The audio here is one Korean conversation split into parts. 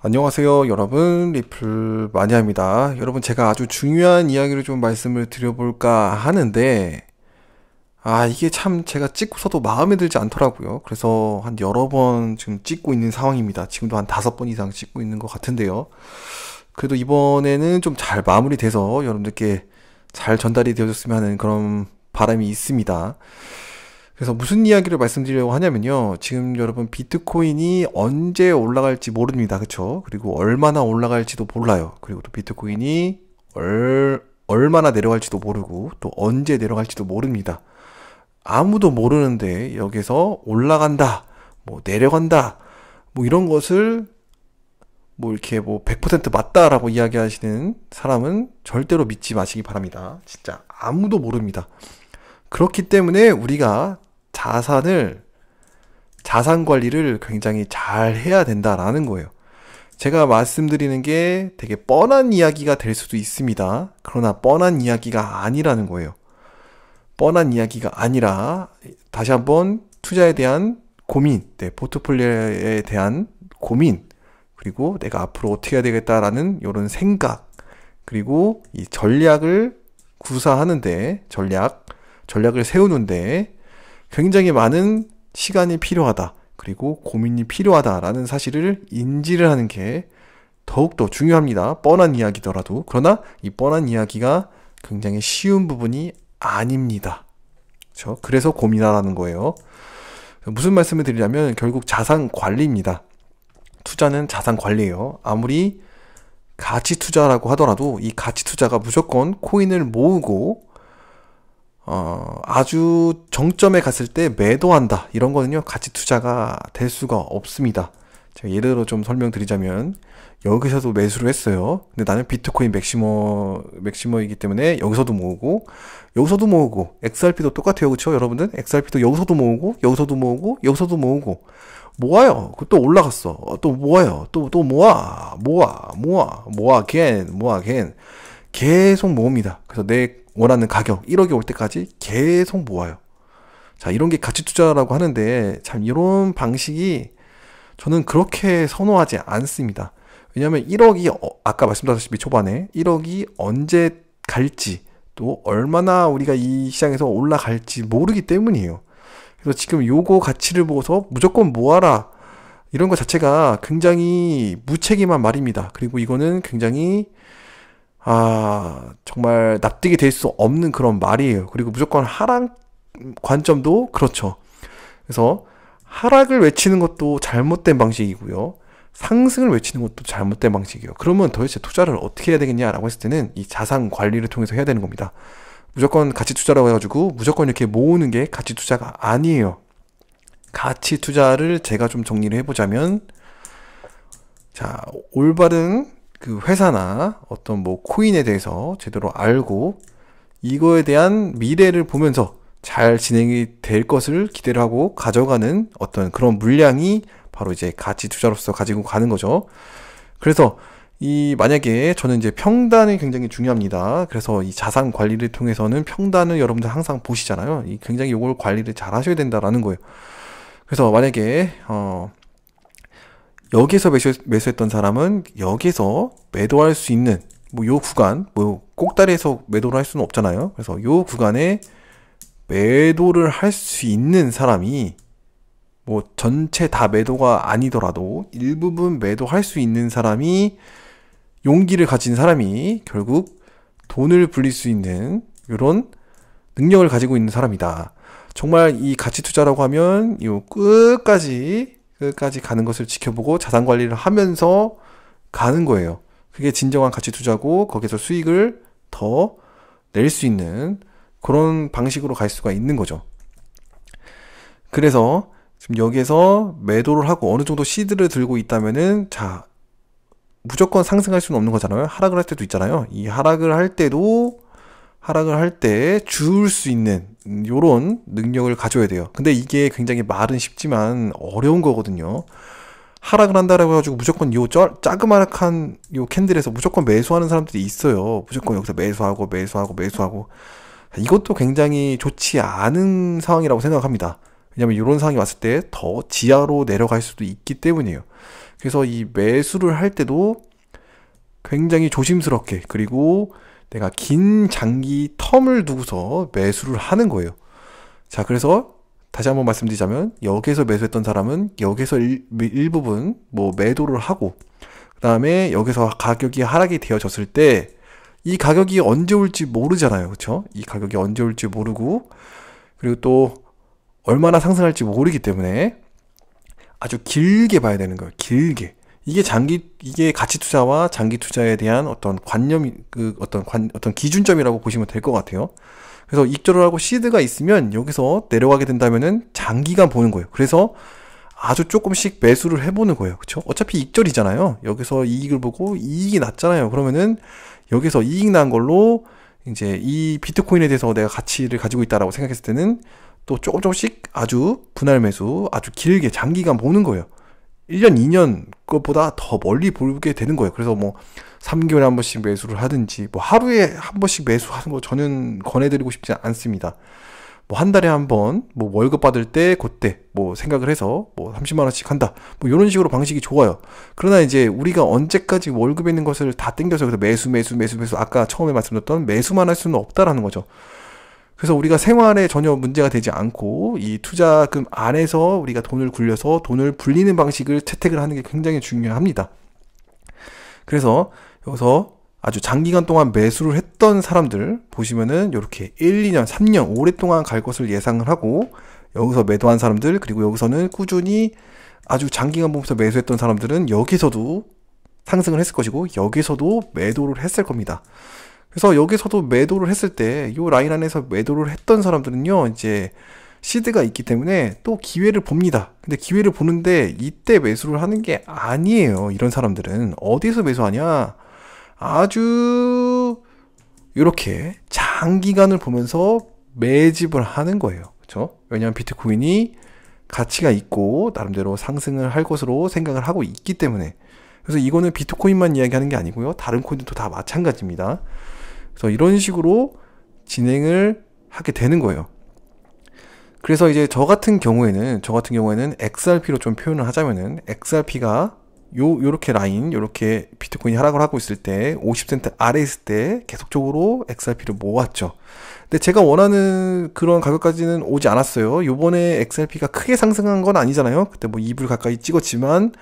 안녕하세요 여러분 리플 많이 합니다 여러분 제가 아주 중요한 이야기를 좀 말씀을 드려볼까 하는데 아 이게 참 제가 찍고서도 마음에 들지 않더라고요 그래서 한 여러 번 지금 찍고 있는 상황입니다 지금도 한 다섯 번 이상 찍고 있는 것 같은데요 그래도 이번에는 좀 잘 마무리돼서 여러분들께 잘 전달이 되어졌으면 하는 그런 바람이 있습니다 그래서 무슨 이야기를 말씀드리려고 하냐면요. 지금 여러분 비트코인이 언제 올라갈지 모릅니다. 그렇죠 그리고 얼마나 올라갈지도 몰라요. 그리고 또 비트코인이 얼, 얼마나 내려갈지도 모르고 또 언제 내려갈지도 모릅니다. 아무도 모르는데 여기서 올라간다, 뭐 내려간다, 뭐 이런 것을 뭐 이렇게 뭐 100% 맞다라고 이야기하시는 사람은 절대로 믿지 마시기 바랍니다. 진짜 아무도 모릅니다. 그렇기 때문에 우리가 자산을 자산 관리를 굉장히 잘 해야 된다라는 거예요. 제가 말씀드리는 게 되게 뻔한 이야기가 될 수도 있습니다. 그러나 뻔한 이야기가 아니라는 거예요. 뻔한 이야기가 아니라 다시 한번 투자에 대한 고민, 네, 포트폴리오에 대한 고민, 그리고 내가 앞으로 어떻게 해야 되겠다라는 이런 생각, 그리고 이 전략을 구사하는데 전략, 전략을 세우는데 굉장히 많은 시간이 필요하다. 그리고 고민이 필요하다라는 사실을 인지를 하는 게 더욱더 중요합니다. 뻔한 이야기더라도. 그러나 이 뻔한 이야기가 굉장히 쉬운 부분이 아닙니다. 그렇죠? 그래서 고민하라는 거예요. 무슨 말씀을 드리냐면 결국 자산 관리입니다. 투자는 자산 관리예요. 아무리 가치 투자라고 하더라도 이 가치 투자가 무조건 코인을 모으고 어, 아주 정점에 갔을 때 매도한다. 이런 거는요, 같이 투자가 될 수가 없습니다. 제가 예를 들어 좀 설명드리자면, 여기서도 매수를 했어요. 근데 나는 비트코인 맥시머, 맥시머이기 때문에 여기서도 모으고, 여기서도 모으고, XRP도 똑같아요. 그쵸? 여러분들? XRP도 여기서도 모으고, 여기서도 모으고, 여기서도 모으고, 모아요. 그 또 올라갔어. 어, 또 모아요. 또, 또 모아. 모아. 모아. 모아. 겐. 모아. 겐. 계속 모읍니다. 그래서 내 원하는 가격 1억이 올 때까지 계속 모아요. 자, 이런 게 가치 투자라고 하는데 참 이런 방식이 저는 그렇게 선호하지 않습니다. 왜냐하면 1억이 어, 아까 말씀드렸다시피 초반에 1억이 언제 갈지 또 얼마나 우리가 이 시장에서 올라갈지 모르기 때문이에요. 그래서 지금 요거 가치를 보고서 무조건 모아라 이런 것 자체가 굉장히 무책임한 말입니다. 그리고 이거는 굉장히 아, 정말 납득이 될 수 없는 그런 말이에요. 그리고 무조건 하락 관점도 그렇죠. 그래서 하락을 외치는 것도 잘못된 방식이고요. 상승을 외치는 것도 잘못된 방식이에요. 그러면 도대체 투자를 어떻게 해야 되겠냐라고 했을 때는 이 자산 관리를 통해서 해야 되는 겁니다. 무조건 가치 투자라고 해가지고 무조건 이렇게 모으는 게 가치 투자가 아니에요. 가치 투자를 제가 좀 정리를 해보자면, 자, 올바른 그 회사나 어떤 뭐 코인에 대해서 제대로 알고 이거에 대한 미래를 보면서 잘 진행이 될 것을 기대를 하고 가져가는 어떤 그런 물량이 바로 이제 가치 투자로서 가지고 가는 거죠. 그래서 이 만약에 저는 이제 평단이 굉장히 중요합니다. 그래서 이 자산 관리를 통해서는 평단을 여러분들 항상 보시잖아요. 이 굉장히 요걸 관리를 잘 하셔야 된다라는 거예요. 그래서 만약에 어 여기서 매수, 매수했던 사람은 여기에서 매도할 수 있는 뭐 요 구간 뭐 꼭다리에서 매도를 할 수는 없잖아요. 그래서 요 구간에 매도를 할 수 있는 사람이 뭐 전체 다 매도가 아니더라도 일부분 매도할 수 있는 사람이 용기를 가진 사람이 결국 돈을 불릴 수 있는 요런 능력을 가지고 있는 사람이다. 정말 이 가치 투자라고 하면 이 끝까지 끝까지 가는 것을 지켜보고 자산 관리를 하면서 가는 거예요. 그게 진정한 가치 투자고 거기서 수익을 더 낼 수 있는 그런 방식으로 갈 수가 있는 거죠. 그래서 지금 여기에서 매도를 하고 어느 정도 시드를 들고 있다면은 자 무조건 상승할 수는 없는 거잖아요. 하락을 할 때도 있잖아요. 이 하락을 할 때도 하락을 할 때 줄 수 있는 음, 요런 능력을 가져야 돼요. 근데 이게 굉장히 말은 쉽지만 어려운 거거든요. 하락을 한다라고 해가지고 무조건 요 쩔, 짜그마락한 요 캔들에서 무조건 매수하는 사람들이 있어요. 무조건 여기서 매수하고 매수하고 매수하고 이것도 굉장히 좋지 않은 상황이라고 생각합니다. 왜냐면 요런 상황이 왔을 때 더 지하로 내려갈 수도 있기 때문이에요. 그래서 이 매수를 할 때도 굉장히 조심스럽게 그리고 내가 긴 장기 텀을 두고서 매수를 하는 거예요. 자, 그래서 다시 한번 말씀드리자면 여기에서 매수했던 사람은 여기서 일, 일부분 뭐 매도를 하고 그 다음에 여기서 가격이 하락이 되어졌을 때 이 가격이 언제 올지 모르잖아요. 그렇죠? 이 가격이 언제 올지 모르고 그리고 또 얼마나 상승할지 모르기 때문에 아주 길게 봐야 되는 거예요. 길게. 이게 장기 이게 가치 투자와 장기 투자에 대한 어떤 관념 그 어떤 관 어떤 기준점이라고 보시면 될 것 같아요. 그래서 익절을 하고 시드가 있으면 여기서 내려가게 된다면은 장기간 보는 거예요. 그래서 아주 조금씩 매수를 해보는 거예요. 그렇죠? 어차피 익절이잖아요. 여기서 이익을 보고 이익이 났잖아요. 그러면은 여기서 이익 난 걸로 이제 이 비트코인에 대해서 내가 가치를 가지고 있다라고 생각했을 때는 또 조금 조금씩 아주 분할 매수 아주 길게 장기간 보는 거예요. 1년, 2년 것보다 더 멀리 보게 되는 거예요. 그래서 뭐 3개월에 한 번씩 매수를 하든지 뭐 하루에 한 번씩 매수하는 거 저는 권해드리고 싶지 않습니다. 뭐 한 달에 한번뭐 월급 받을 때 그때 뭐 생각을 해서 뭐 30만 원씩 한다 뭐 이런 식으로 방식이 좋아요. 그러나 이제 우리가 언제까지 월급에 있는 것을 다 땡겨서 그래서 매수 매수 매수 매수 아까 처음에 말씀드렸던 매수만 할 수는 없다라는 거죠. 그래서 우리가 생활에 전혀 문제가 되지 않고 이 투자금 안에서 우리가 돈을 굴려서 돈을 불리는 방식을 채택을 하는 게 굉장히 중요합니다. 그래서 여기서 아주 장기간 동안 매수를 했던 사람들 보시면은 이렇게 1, 2년, 3년 오랫동안 갈 것을 예상을 하고 여기서 매도한 사람들 그리고 여기서는 꾸준히 아주 장기간 보면서 매수했던 사람들은 여기서도 상승을 했을 것이고 여기서도 매도를 했을 겁니다. 그래서 여기서도 매도를 했을 때 이 라인 안에서 매도를 했던 사람들은요 이제 시드가 있기 때문에 또 기회를 봅니다. 근데 기회를 보는데 이때 매수를 하는 게 아니에요. 이런 사람들은 어디서 매수하냐? 아주 이렇게 장기간을 보면서 매집을 하는 거예요. 그쵸 왜냐하면 비트코인이 가치가 있고 나름대로 상승을 할 것으로 생각을 하고 있기 때문에 그래서 이거는 비트코인만 이야기하는 게 아니고요. 다른 코인도다 마찬가지입니다. 그래서 이런 식으로 진행을 하게 되는 거예요. 그래서 이제 저 같은 경우에는 저 같은 경우에는 XRP로 좀 표현을 하자면은 XRP가 요 요렇게 라인 요렇게 비트코인이 하락을 하고 있을 때 50센트 아래 있을 때 계속적으로 XRP를 모았죠. 근데 제가 원하는 그런 가격까지는 오지 않았어요. 요번에 XRP가 크게 상승한 건 아니잖아요. 그때 뭐 2불 가까이 찍었지만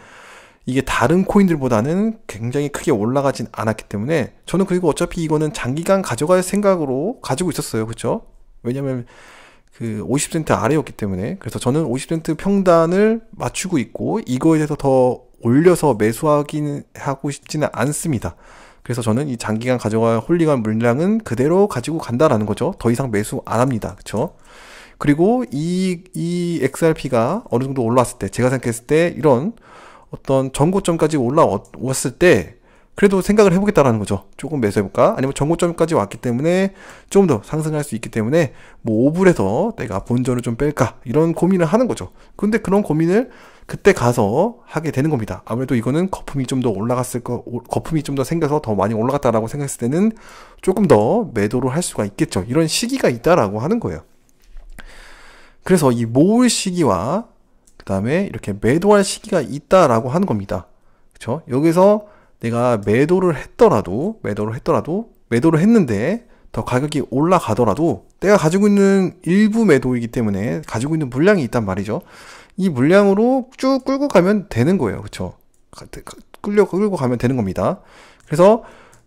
이게 다른 코인들보다는 굉장히 크게 올라가진 않았기 때문에 저는 그리고 어차피 이거는 장기간 가져갈 생각으로 가지고 있었어요. 그쵸 왜냐면 그 50센트 아래였기 때문에 그래서 저는 50센트 평단을 맞추고 있고 이거에 대해서 더 올려서 매수하긴 하고 싶지는 않습니다. 그래서 저는 이 장기간 가져갈 홀리한 물량은 그대로 가지고 간다라는 거죠. 더 이상 매수 안 합니다. 그쵸 그리고 이 이 XRP가 어느 정도 올라왔을 때 제가 생각했을 때 이런 어떤 전고점까지 올라왔을 때 그래도 생각을 해보겠다라는 거죠. 조금 매수해볼까? 아니면 전고점까지 왔기 때문에 좀 더 상승할 수 있기 때문에 뭐 5불에서 내가 본전을 좀 뺄까? 이런 고민을 하는 거죠. 근데 그런 고민을 그때 가서 하게 되는 겁니다. 아무래도 이거는 거품이 좀 더 올라갔을 거, 거품이 좀 더 생겨서 더 많이 올라갔다라고 생각했을 때는 조금 더 매도를 할 수가 있겠죠. 이런 시기가 있다라고 하는 거예요. 그래서 이 모을 시기와 그 다음에 이렇게 매도할 시기가 있다라고 하는 겁니다. 그쵸 여기서 내가 매도를 했더라도 매도를 했더라도 매도를 했는데 더 가격이 올라가더라도 내가 가지고 있는 일부 매도이기 때문에 가지고 있는 물량이 있단 말이죠. 이 물량으로 쭉 끌고 가면 되는 거예요. 그쵸 끌려 끌고 가면 되는 겁니다. 그래서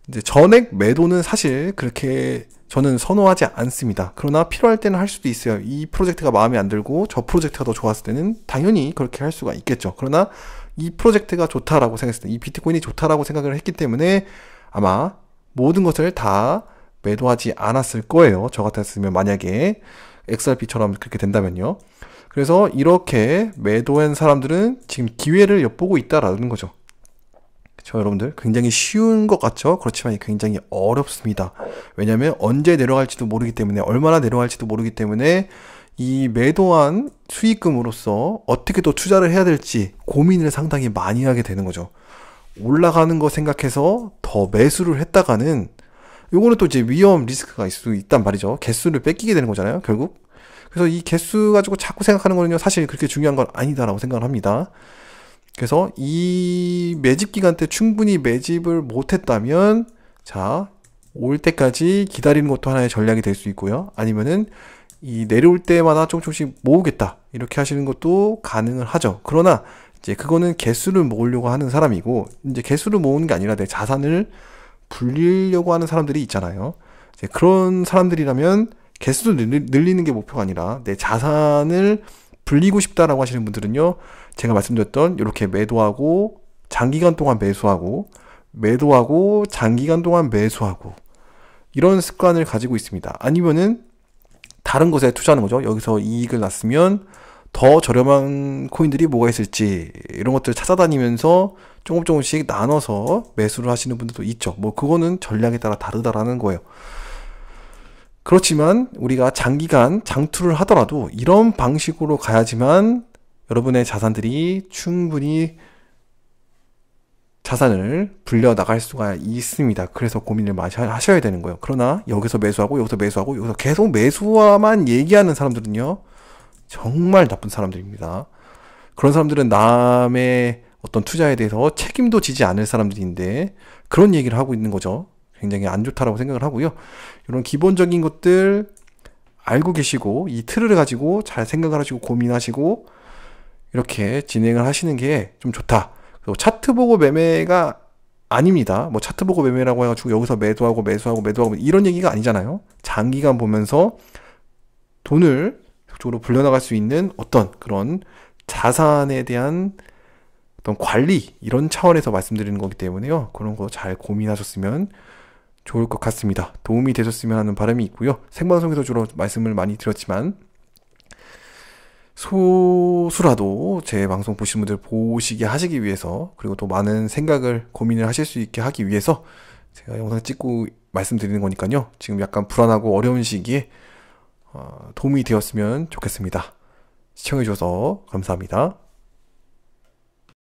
이제 전액 매도는 사실 그렇게 저는 선호하지 않습니다. 그러나 필요할 때는 할 수도 있어요. 이 프로젝트가 마음에 안 들고 저 프로젝트가 더 좋았을 때는 당연히 그렇게 할 수가 있겠죠. 그러나 이 프로젝트가 좋다라고 생각했을 때, 이 비트코인이 좋다라고 생각을 했기 때문에 아마 모든 것을 다 매도하지 않았을 거예요. 저 같았으면 만약에 XRP처럼 그렇게 된다면요. 그래서 이렇게 매도한 사람들은 지금 기회를 엿보고 있다라는 거죠. 그렇죠 여러분들 굉장히 쉬운 것 같죠 그렇지만 굉장히 어렵습니다 왜냐하면 언제 내려갈지도 모르기 때문에 얼마나 내려갈지도 모르기 때문에 이 매도한 수익금으로서 어떻게 또 투자를 해야 될지 고민을 상당히 많이 하게 되는 거죠 올라가는 거 생각해서 더 매수를 했다가는 요거는 또 이제 위험 리스크가 있을 수 있단 말이죠 개수를 뺏기게 되는 거잖아요 결국 그래서 이 개수 가지고 자꾸 생각하는 거는요 사실 그렇게 중요한 건 아니다라고 생각을 합니다 그래서 이 매집 기간 때 충분히 매집을 못했다면 자 올 때까지 기다리는 것도 하나의 전략이 될 수 있고요. 아니면은 이 내려올 때마다 조금 씩 모으겠다 이렇게 하시는 것도 가능을 하죠. 그러나 이제 그거는 개수를 모으려고 하는 사람이고 이제 개수를 모으는 게 아니라 내 자산을 불리려고 하는 사람들이 있잖아요. 이제 그런 사람들이라면 개수를 늘리는 게 목표가 아니라 내 자산을 불리고 싶다라고 하시는 분들은요. 제가 말씀드렸던 이렇게 매도하고 장기간 동안 매수하고 매도하고 장기간 동안 매수하고 이런 습관을 가지고 있습니다. 아니면은 다른 것에 투자하는 거죠. 여기서 이익을 났으면 더 저렴한 코인들이 뭐가 있을지 이런 것들을 찾아다니면서 조금 조금씩 나눠서 매수를 하시는 분들도 있죠. 뭐 그거는 전략에 따라 다르다라는 거예요. 그렇지만 우리가 장기간 장투를 하더라도 이런 방식으로 가야지만 여러분의 자산들이 충분히 자산을 불려 나갈 수가 있습니다. 그래서 고민을 많이 하셔야 되는 거예요. 그러나 여기서 매수하고 여기서 매수하고 여기서 계속 매수와만 얘기하는 사람들은요. 정말 나쁜 사람들입니다. 그런 사람들은 남의 어떤 투자에 대해서 책임도 지지 않을 사람들인데 그런 얘기를 하고 있는 거죠. 굉장히 안 좋다라고 생각을 하고요. 이런 기본적인 것들 알고 계시고 이 틀을 가지고 잘 생각을 하시고 고민하시고 이렇게 진행을 하시는 게 좀 좋다. 그리고 차트 보고 매매가 아닙니다. 뭐 차트 보고 매매라고 해가지고 여기서 매도하고 매수하고 매도하고 이런 얘기가 아니잖아요. 장기간 보면서 돈을 적으로 불려나갈 수 있는 어떤 그런 자산에 대한 어떤 관리 이런 차원에서 말씀드리는 거기 때문에요. 그런 거 잘 고민하셨으면 좋을 것 같습니다. 도움이 되셨으면 하는 바람이 있고요. 생방송에서 주로 말씀을 많이 드렸지만 소수라도 제 방송 보시는 분들 보시게 하시기 위해서 그리고 또 많은 생각을 고민을 하실 수 있게 하기 위해서 제가 영상 찍고 말씀드리는 거니까요. 지금 약간 불안하고 어려운 시기에 어, 도움이 되었으면 좋겠습니다. 시청해주셔서 감사합니다.